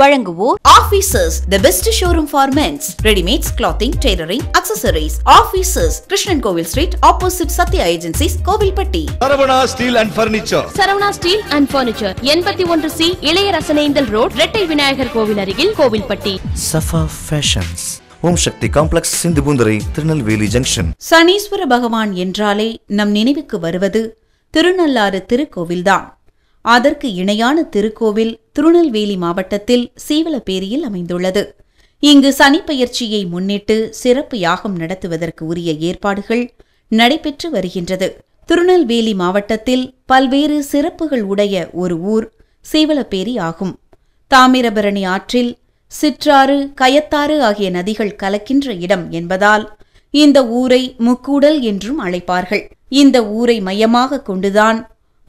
வழங்குவோர் officers the best showroom for men's readymades clothing tailoring accessories officers Krishnan Kovil street opposite Sathya agencies Kovilpatti Saravana steel and furniture Saravana steel and furniture எண்பத்தி ஒன்று C Ilayarasanendal road ரெட்டை விநாயகர் கோவில் அருகில் Kovilpatti Safa fashions Om Sakthi complex Sindhupoondurai Tirunelveli junction Saneeswara Bhagavan என்றாலே நம் நினைவுக்கு வருவது திருநள்ளாறு திருக்கோவில்தான் அதற்கு இணையான திருக்கோவில் திருநெல்வேலி மாவட்டத்தில் சீவலப்பேரியில் அமைந்துள்ளது இங்கு சனிப்பயிற்சியை முன்னிட்டு சிறப்பு யாகம் நடத்துவதற்கு உரிய ஏற்பாடுகள் நடைபெற்று வருகின்றது திருநெல்வேலி மாவட்டத்தில் பல்வேறு சிறப்புகள் உடைய ஒரு ஊர் சீவலப்பேரி ஆகும் தாமிரபரணி ஆற்றில் சிற்றாறு கயத்தாறு ஆகிய நதிகள் கலக்கின்ற இடம் என்பதால் இந்த ஊரை முக்கூடல் என்றும் அழைப்பார்கள் இந்த ஊரை மையமாக கொண்டுதான்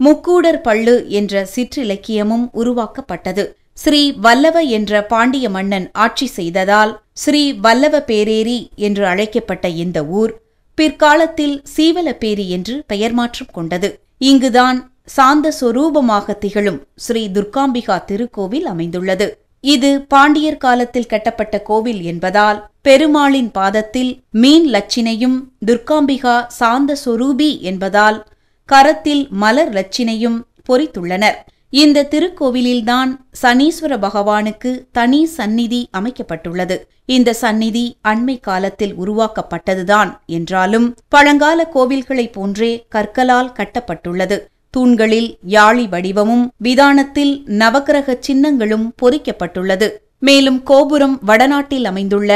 முக்கூடர் பள்ளு என்ற சிற்றிலக்கியமும் உருவாக்கப்பட்டது ஸ்ரீ வல்லவ என்ற பாண்டிய மன்னன் ஆட்சி செய்ததால் ஸ்ரீ வல்லவ பேரேரி என்று அழைக்கப்பட்ட இந்த ஊர் பிற்காலத்தில் சீவலப்பேரி என்று பெயர் மாற்றம் கொண்டது இங்குதான் சாந்த சொரூபமாக திகழும் ஸ்ரீ துர்காம்பிகா திருக்கோவில் அமைந்துள்ளது இது பாண்டியர் காலத்தில் கட்டப்பட்ட கோவில் என்பதால் பெருமாளின் பாதத்தில் மீன் லட்சினையும் துர்காம்பிகா சாந்த சொரூபி என்பதால் கரத்தில் மலர் லட்சினையும் பொறித்துள்ளனர் இந்த திருக்கோவிலில்தான் சனீஸ்வர பகவானுக்கு தனி சந்நிதி அமைக்கப்பட்டுள்ளது இந்த சந்நிதி அண்மை காலத்தில் உருவாக்கப்பட்டதுதான் என்றாலும் பழங்கால கோவில்களைப் போன்றே கற்களால் கட்டப்பட்டுள்ளது தூண்களில் யாழி வடிவமும் விதானத்தில் நவக்கிரக சின்னங்களும் பொறிக்கப்பட்டுள்ளது மேலும் கோபுரம் வடநாட்டில் அமைந்துள்ள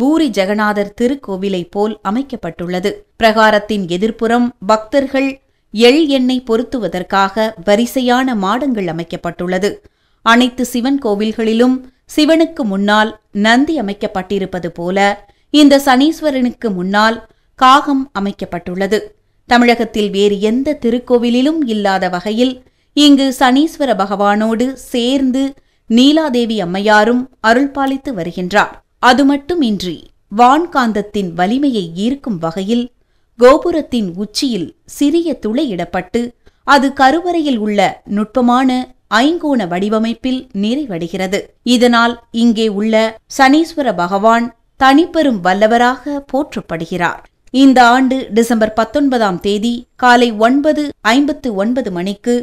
பூரி ஜெகநாதர் திருக்கோவிலைப் போல் அமைக்கப்பட்டுள்ளது பிரகாரத்தின் எதிர்ப்புறம் பக்தர்கள் எள் எண்ணெய் பொருத்துவதற்காக வரிசையான மாடங்கள் அமைக்கப்பட்டுள்ளது அனைத்து சிவன் கோவில்களிலும் சிவனுக்கு முன்னால் நந்தி அமைக்கப்பட்டிருப்பது போல இந்த சனீஸ்வரனுக்கு முன்னால் காகம் அமைக்கப்பட்டுள்ளது தமிழகத்தில் வேறு எந்த திருக்கோவிலிலும் இல்லாத வகையில் இங்கு சனீஸ்வர பகவானோடு சேர்ந்து நீலாதேவி அம்மையாரும் அருள்பாலித்து வருகின்றார் அது மட்டுமின்றி வான்காந்தத்தின் வலிமையை ஈர்க்கும் வகையில் கோபுரத்தின் உச்சியில் சிறிய துளையிடப்பட்டு அது கருவறையில் உள்ள நுட்பமான ஐங்கோண வடிவமைப்பில் நிறைவடைகிறது இதனால் இங்கே உள்ள சனீஸ்வர பகவான் தனிப்பெரும் வல்லவராக போற்றப்படுகிறார் இந்த ஆண்டு டிசம்பர் பத்தொன்பதாம் தேதி காலை ஒன்பது ஐம்பத்து ஒன்பது மணிக்கு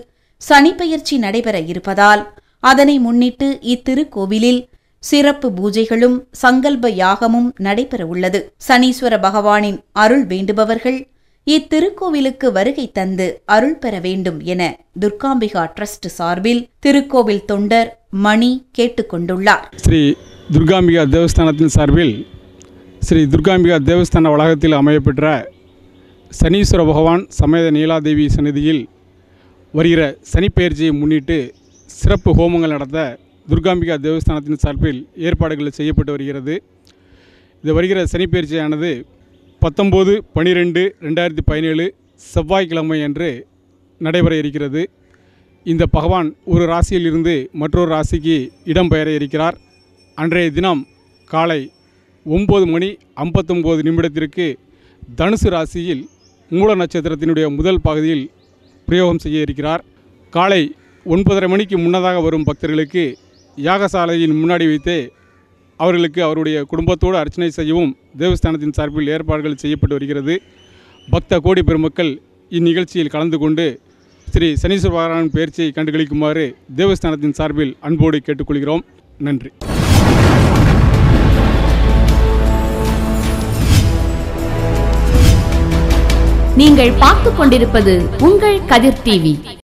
சனிப்பெயர்ச்சி நடைபெற இருப்பதால் அதனை முன்னிட்டு இத்திருக்கோவிலில் சிறப்பு பூஜைகளும் சங்கல்ப யாகமும் நடைபெறவுள்ளது சனீஸ்வர பகவானின் அருள் வேண்டுபவர்கள் இத்திருக்கோவிலுக்கு வருகை தந்து அருள் பெற வேண்டும் என துர்காம்பிகா ட்ரஸ்ட் சார்பில் திருக்கோவில் தொண்டர் மணி கேட்டுக்கொண்டுள்ளார் ஸ்ரீ துர்காம்பிகா தேவஸ்தானத்தின் சார்பில் ஸ்ரீ துர்காம்பிகா தேவஸ்தான வளாகத்தில் அமையப்பெற்ற சனீஸ்வர பகவான் சமேத நீலாதேவி சன்னதியில் வருகிற சனிப்பெயர்ச்சியை முன்னிட்டு சிறப்பு ஹோமங்கள் நடத்த துர்காம்பிகா தேவஸ்தானத்தின் சார்பில் ஏற்பாடுகள் செய்யப்பட்டு வருகிறது இது வருகிற சனிப்பயிற்சியானது பத்தொம்போது பனிரெண்டு ரெண்டாயிரத்தி பதினேழு செவ்வாய்க்கிழமை அன்று நடைபெற இருக்கிறது இந்த பகவான் ஒரு ராசியிலிருந்து மற்றொரு ராசிக்கு இடம்பெயர இருக்கிறார் அன்றைய தினம் காலை ஒம்பது மணி ஐம்பத்தொம்போது நிமிடத்திற்கு தனுசு ராசியில் மூல நட்சத்திரத்தினுடைய முதல் பகுதியில் பிரயோகம் செய்ய இருக்கிறார் காலை ஒன்பதரை மணிக்கு முன்னதாக வரும் பக்தர்களுக்கு யாகசாலையின் முன்னாடி வைத்தே அவர்களுக்கு அவருடைய குடும்பத்தோடு அர்ச்சனை செய்யவும் தேவஸ்தானத்தின் சார்பில் ஏற்பாடுகள் செய்யப்பட்டு வருகிறது பக்த கோடி பெருமக்கள் இந்நிகழ்ச்சியில் கலந்து கொண்டு ஸ்ரீ சனீஸ்வர பகவான் பயிற்சியை கண்டுகளிக்குமாறு தேவஸ்தானத்தின் சார்பில் அன்போடு கேட்டுக்கொள்கிறோம் நன்றி நீங்கள் பார்த்துக் கொண்டிருப்பது உங்கள் கதிர் டிவி